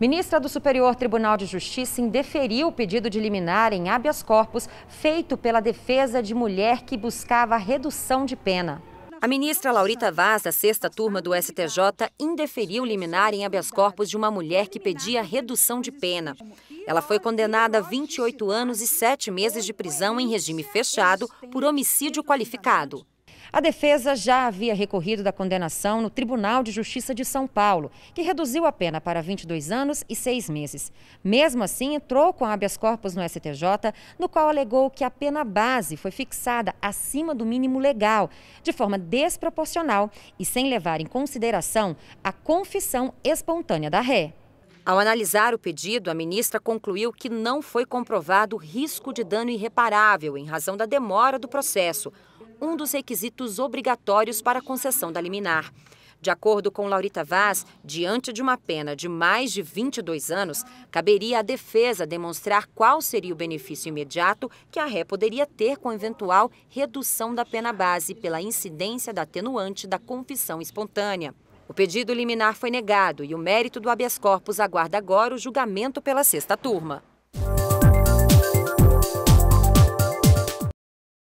Ministra do Superior Tribunal de Justiça indeferiu o pedido de liminar em habeas corpus feito pela defesa de mulher que buscava redução de pena. A ministra Laurita Vaz, da sexta turma do STJ, indeferiu liminar em habeas corpus de uma mulher que pedia redução de pena. Ela foi condenada a 28 anos e 7 meses de prisão em regime fechado por homicídio qualificado. A defesa já havia recorrido da condenação no Tribunal de Justiça de São Paulo, que reduziu a pena para 22 anos e 6 meses. Mesmo assim, entrou com habeas corpus no STJ, no qual alegou que a pena base foi fixada acima do mínimo legal, de forma desproporcional e sem levar em consideração a confissão espontânea da ré. Ao analisar o pedido, a ministra concluiu que não foi comprovado risco de dano irreparável em razão da demora do processo um dos requisitos obrigatórios para a concessão da liminar. De acordo com Laurita Vaz, diante de uma pena de mais de 22 anos, caberia à defesa demonstrar qual seria o benefício imediato que a ré poderia ter com eventual redução da pena base pela incidência da atenuante da confissão espontânea. O pedido liminar foi negado e o mérito do habeas corpus aguarda agora o julgamento pela sexta turma.